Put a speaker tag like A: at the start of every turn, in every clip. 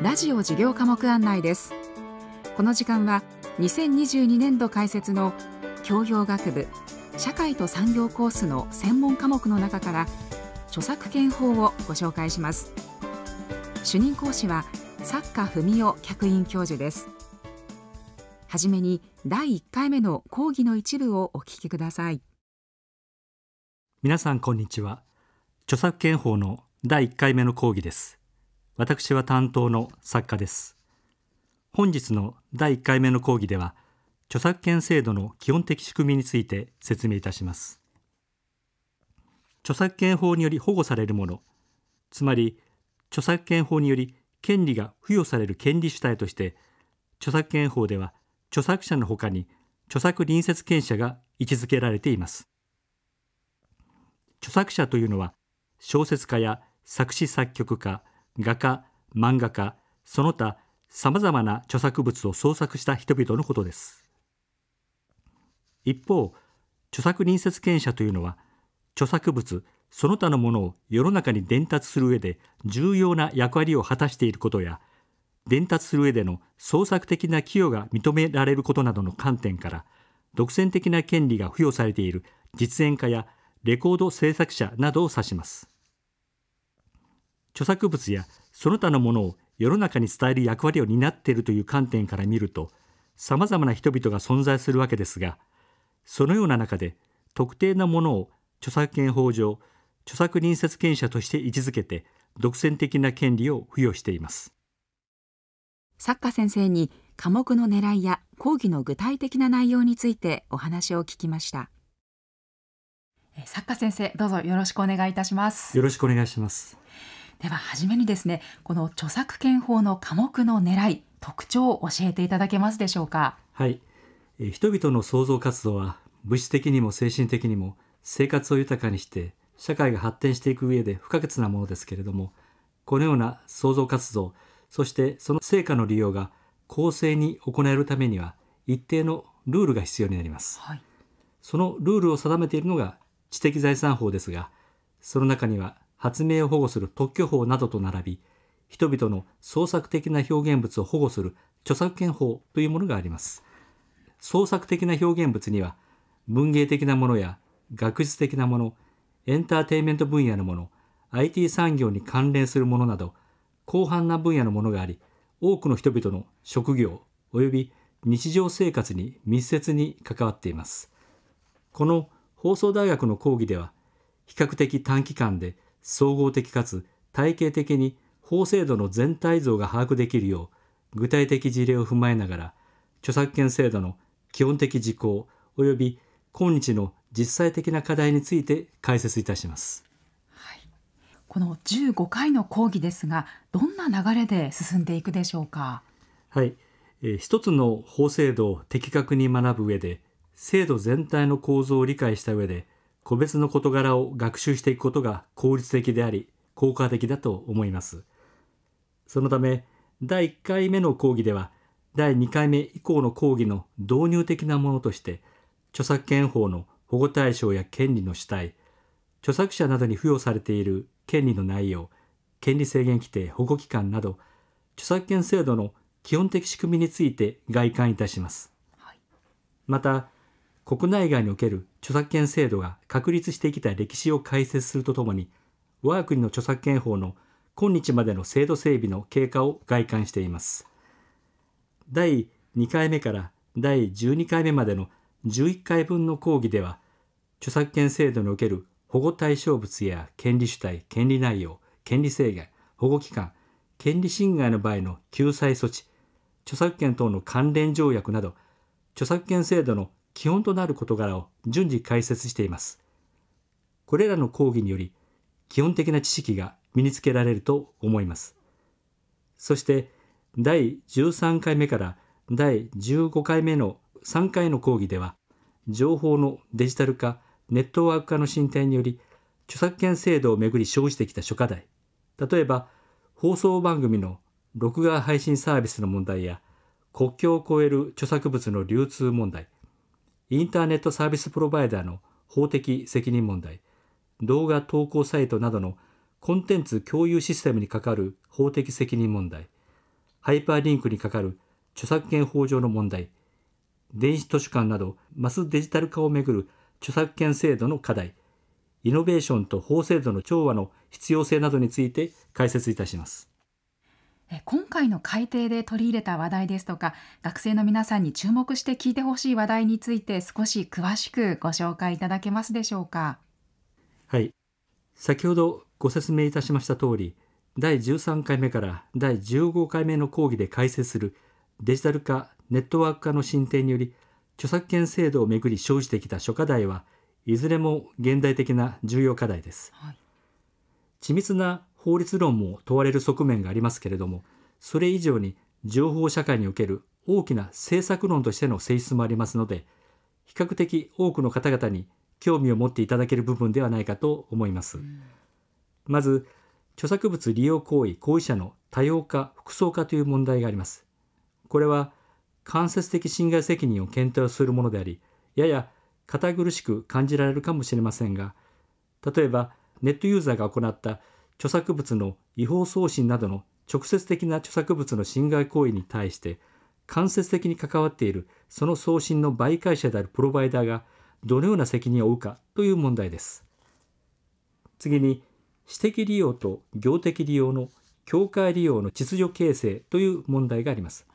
A: ラジオ事業科目案内ですこの時間は2022年度開設の教養学部社会と産業コースの専門科目の中から著作権法をご紹介します主任講師は作家文雄客員教授ですはじめに第1回目の講義の一部をお聞きください
B: 皆さんこんにちは著作権法の第1回目の講義です私は担当の作家です。本日の第1回目の講義では、著作権制度の基本的仕組みについて説明いたします。著作権法により保護されるもの、つまり著作権法により権利が付与される権利主体として、著作権法では著作者のほかに著作隣接権者が位置づけられています。著作者というのは小説家や作詞作曲家、画家漫画家その他さまざまな著作物を創作した人々のことです一方著作隣接権者というのは著作物その他のものを世の中に伝達する上で重要な役割を果たしていることや伝達する上での創作的な寄与が認められることなどの観点から独占的な権利が付与されている実演家やレコード制作者などを指します著作物やその他のものを世の中に伝える役割を担っているという観点から見るとさまざまな人々が存在するわけですがそのような中で特定なものを著作権法上著作隣接権者として位置づけて独占的な権利を付与しています
A: 作家先生に科目の狙いや講義の具体的な内容についてお話を聞きました作家先生どうぞよろしくお願いいたします
B: よろしくお願いします
A: では初めにですねこの著作権法の科目の狙い特徴を教えていただけますでしょうか
B: はい人々の創造活動は物質的にも精神的にも生活を豊かにして社会が発展していく上で不可欠なものですけれどもこのような創造活動そしてその成果の利用が公正に行えるためには一定のルールが必要になります、はい、そのルールを定めているのが知的財産法ですがその中には発明を保護する特許法などと並び、人々の創作的な表現物を保護する著作権法というものがあります。創作的な表現物には、文芸的なものや学術的なもの、エンターテインメント分野のもの、IT 産業に関連するものなど、広範な分野のものがあり、多くの人々の職業及び日常生活に密接に関わっています。この放送大学の講義では、比較的短期間で総合的かつ体系的に法制度の全体像が把握できるよう具体的事例を踏まえながら著作権制度の基本的事項及び今日の実際的な課題について解説いたします、は
A: い、この15回の講義ですがどんな流れで進んでいくでしょうか
B: はい、えー、一つの法制度を的確に学ぶ上で制度全体の構造を理解した上で個別の事柄を学習していくことが効率的であり効果的だと思いますそのため第1回目の講義では第2回目以降の講義の導入的なものとして著作権法の保護対象や権利の主体著作者などに付与されている権利の内容権利制限規定保護期間など著作権制度の基本的仕組みについて概観いたします、はい、また国内外における著作権制度が確立してきた歴史を解説するとともに、我が国の著作権法の今日までの制度整備の経過を概観しています。第2回目から第12回目までの11回分の講義では、著作権制度における保護対象物や権利主体、権利内容、権利制限、保護期間、権利侵害の場合の救済措置、著作権等の関連条約など、著作権制度の基本となる事柄を順次解説しています。これらの講義により、基本的な知識が身につけられると思います。そして、第13回目から第15回目の3回の講義では、情報のデジタル化、ネットワーク化の進展により、著作権制度をめぐり生じてきた諸課題、例えば、放送番組の録画配信サービスの問題や、国境を越える著作物の流通問題、インターネットサービスプロバイダーの法的責任問題、動画投稿サイトなどのコンテンツ共有システムにかかる法的責任問題、ハイパーリンクにかかる著作権法上の問題、電子図書館などマスデジタル化をめぐる著作権制度の課題、イノベーションと法制度の調和の必要性などについて解説いたします。
A: 今回の改訂で取り入れた話題ですとか学生の皆さんに注目して聞いてほしい話題について少し詳しくご紹介いただけますでしょうか
B: はい先ほどご説明いたしました通り第13回目から第15回目の講義で解説するデジタル化ネットワーク化の進展により著作権制度をめぐり生じてきた諸課題はいずれも現代的な重要課題です、はい、緻密な法律論も問われる側面がありますけれども、それ以上に情報社会における大きな政策論としての性質もありますので、比較的多くの方々に興味を持っていただける部分ではないかと思います。うん、まず、著作物利用行為行為者の多様化・複層化という問題があります。これは間接的侵害責任を検討するものであり、やや堅苦しく感じられるかもしれませんが、例えばネットユーザーが行った著作物の違法送信などの直接的な著作物の侵害行為に対して間接的に関わっているその送信の媒介者であるプロバイダーがどのような責任を負うかという問題です。次に私的利用と業的利用の境界利用の秩序形成という問題があります。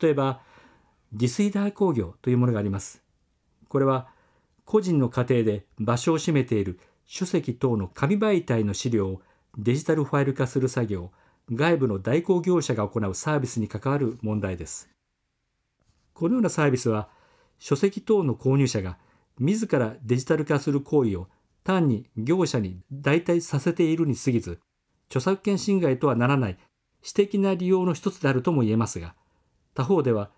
B: 例えば自炊代行業というものがあります。これは個人の家庭で場所を占めている書籍等の紙媒体の資料をデジタルファイル化する作業外部の代行業者が行うサービスに関わる問題ですこのようなサービスは書籍等の購入者が自らデジタル化する行為を単に業者に代替させているに過ぎず著作権侵害とはならない私的な利用の一つであるとも言えますが他方では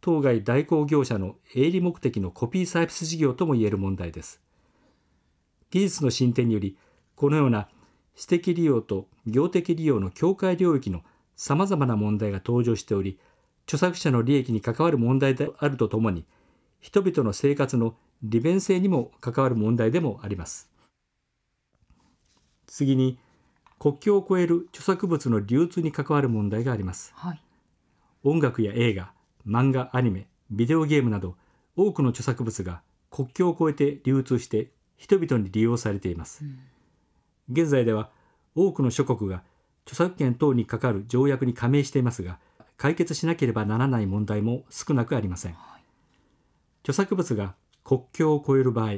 B: 当該代行業者の営利目的のコピーサービス事業とも言える問題です技術の進展によりこのような私的利用と業的利用の境界領域のさまざまな問題が登場しており著作者の利益に関わる問題であるとともに人々の生活の利便性にも関わる問題でもあります次に国境を越える著作物の流通に関わる問題があります、はい、音楽や映画漫画アニメビデオゲームなど多くの著作物が国境を越えて流通して人々に利用されています、うん現在では多くの諸国が著作権等に係る条約に加盟していますが解決しなければならない問題も少なくありません、著作物が国境を越える場合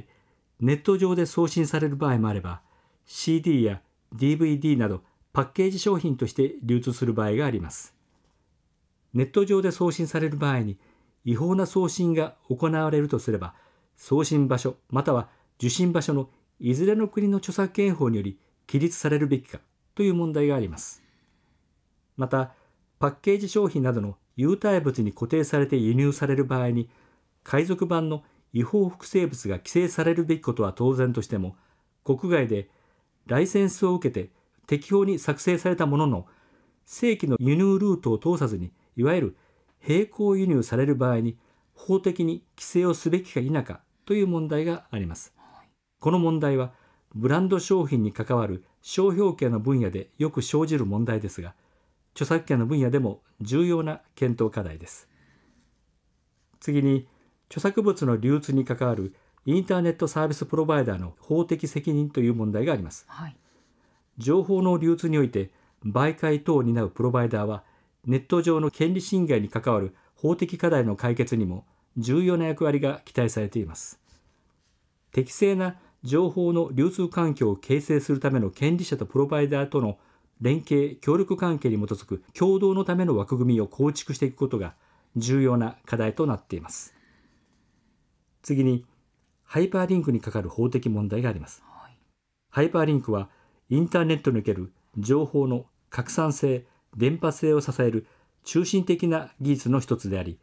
B: ネット上で送信される場合もあれば CD や DVD などパッケージ商品として流通する場合がありますネット上で送信される場合に違法な送信が行われるとすれば送信場所または受信場所のいずれの国の著作権法により規律されるべきかという問題があります。また、パッケージ商品などの有体物に固定されて輸入される場合に、海賊版の違法複製物が規制されるべきことは当然としても、国外でライセンスを受けて適法に作成されたものの、正規の輸入ルートを通さずに、いわゆる並行輸入される場合に、法的に規制をすべきか否かという問題があります。この問題はブランド商品に関わる商標権の分野でよく生じる問題ですが著作権の分野でも重要な検討課題です次に著作物の流通に関わるインターネットサービスプロバイダーの法的責任という問題があります、はい、情報の流通において媒介等を担うプロバイダーはネット上の権利侵害に関わる法的課題の解決にも重要な役割が期待されています適正な情報の流通環境を形成するための権利者とプロバイダーとの連携・協力関係に基づく共同のための枠組みを構築していくことが重要な課題となっています。次に、ハイパーリンクにかかる法的問題があります。ハイパーリンクは、インターネットにおける情報の拡散性、伝播性を支える中心的な技術の一つであり、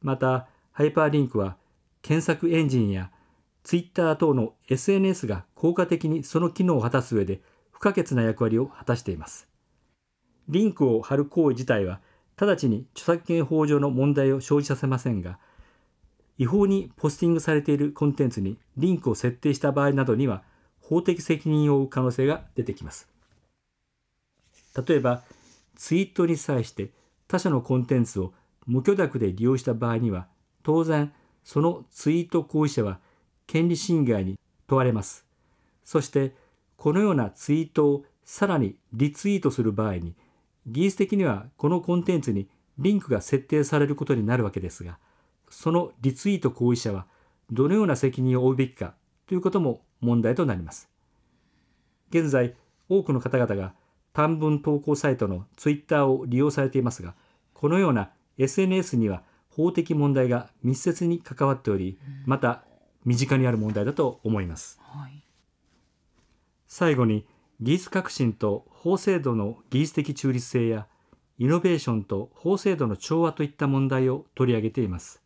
B: また、ハイパーリンクは、検索エンジンやツイッター等の SNS が効果的にその機能を果たす上で不可欠な役割を果たしています。リンクを貼る行為自体は、直ちに著作権法上の問題を生じさせませんが、違法にポスティングされているコンテンツにリンクを設定した場合などには、法的責任を負う可能性が出てきます。例えば、ツイートに際して他社のコンテンツを無許諾で利用した場合には、当然、そのツイート行為者は権利侵害に問われます。そしてこのようなツイートをさらにリツイートする場合に技術的にはこのコンテンツにリンクが設定されることになるわけですがそのリツイート行為者はどのような責任を負うべきかということも問題となります。現在多くの方々が短文投稿サイトのツイッターを利用されていますがこのような SNS には法的問題が密接に関わっておりまた身近にある問題だと思います、はい、最後に技術革新と法制度の技術的中立性やイノベーションと法制度の調和といった問題を取り上げています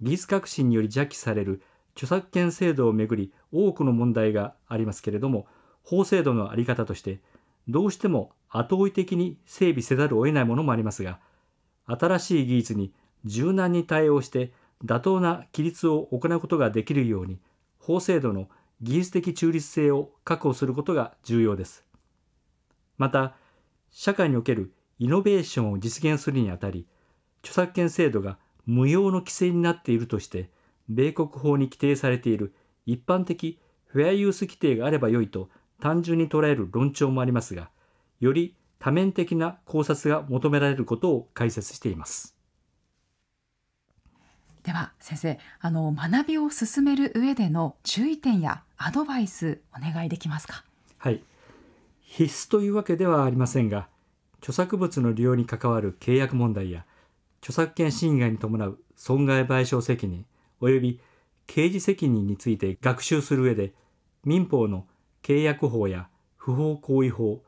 B: 技術革新により邪気される著作権制度をめぐり多くの問題がありますけれども法制度の在り方としてどうしても後追い的に整備せざるを得ないものもありますが新しい技術に柔軟に対応して妥当な規律を行うことができるように法制度の技術的中立性を確保することが重要です。また、社会におけるイノベーションを実現するにあたり、著作権制度が無用の規制になっているとして、米国法に規定されている一般的フェアユース規定があればよいと単純に捉える論調もありますが、より多面的な考察が求められることを解説しています。
A: では先生あの学びを進める上での注意点やアドバイスお願いできますか
B: はい必須というわけではありませんが著作物の利用に関わる契約問題や著作権侵害に伴う損害賠償責任及び刑事責任について学習する上で民法の契約法や不法行為法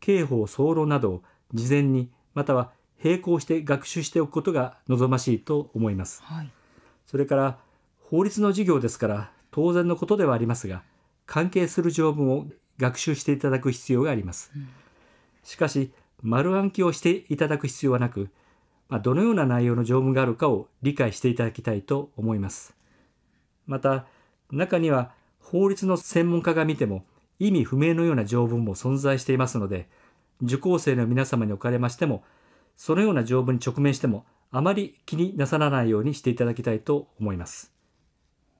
B: 刑法相論などを事前にまたは並行して学習しておくことが望ましいと思います、はい、それから法律の授業ですから当然のことではありますが関係する条文を学習していただく必要があります、うん、しかし丸暗記をしていただく必要はなく、まあ、どのような内容の条文があるかを理解していただきたいと思いますまた中には法律の専門家が見ても意味不明のような条文も存在していますので受講生の皆様におかれましてもそのような条文に直面してもあまり気になさらないようにしていただきたいと思います。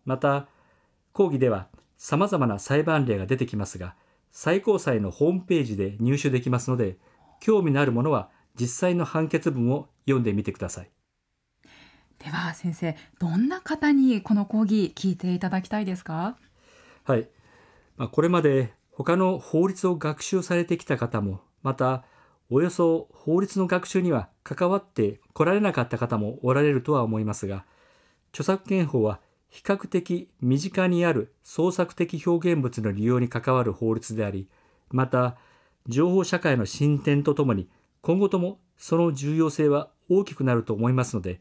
B: また、講義ではさまざまな裁判例が出てきますが、最高裁のホームページで入手できますので、興味のあるものは実際の判決文を読んでみてください。
A: では先生、どんな方にこの講義聞いていただきたいですか
B: はい。まあ、これまで他の法律を学習されてきた方も、またおよそ法律の学習には関わってこられなかった方もおられるとは思いますが、著作権法は比較的身近にある創作的表現物の利用に関わる法律であり、また、情報社会の進展とともに、今後ともその重要性は大きくなると思いますので、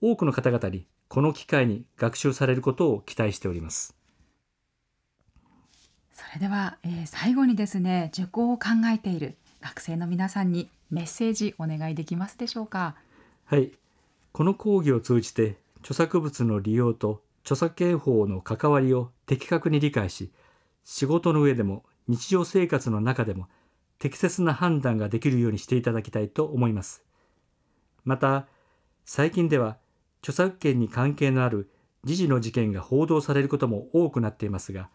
B: 多くの方々にこの機会に学習されることを期待しております。
A: それでは、えー、最後にですね、受講を考えている学生の皆さんにメッセージお願いできますでしょうか
B: はいこの講義を通じて著作物の利用と著作権法の関わりを的確に理解し仕事の上でも日常生活の中でも適切な判断ができるようにしていただきたいと思いますまた最近では著作権に関係のある時事の事件が報道されることも多くなっていますが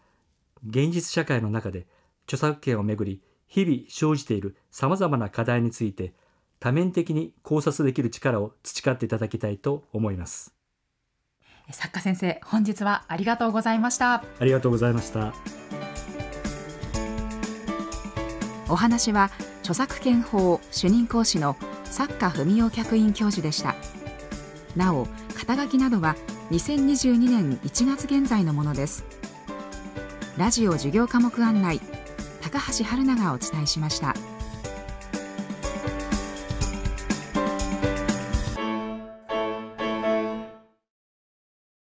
B: 現実社会の中で著作権をめぐり日々生じているさまざまな課題について多面的に考察できる力を培っていただきたいと思います
A: 作家先生本日はありがとうございました
B: ありがとうございました
A: お話は著作権法主任講師の作家文雄客員教授でしたなお肩書などは2022年1月現在のものですラジオ授業科目案内高橋春奈がお伝えしました。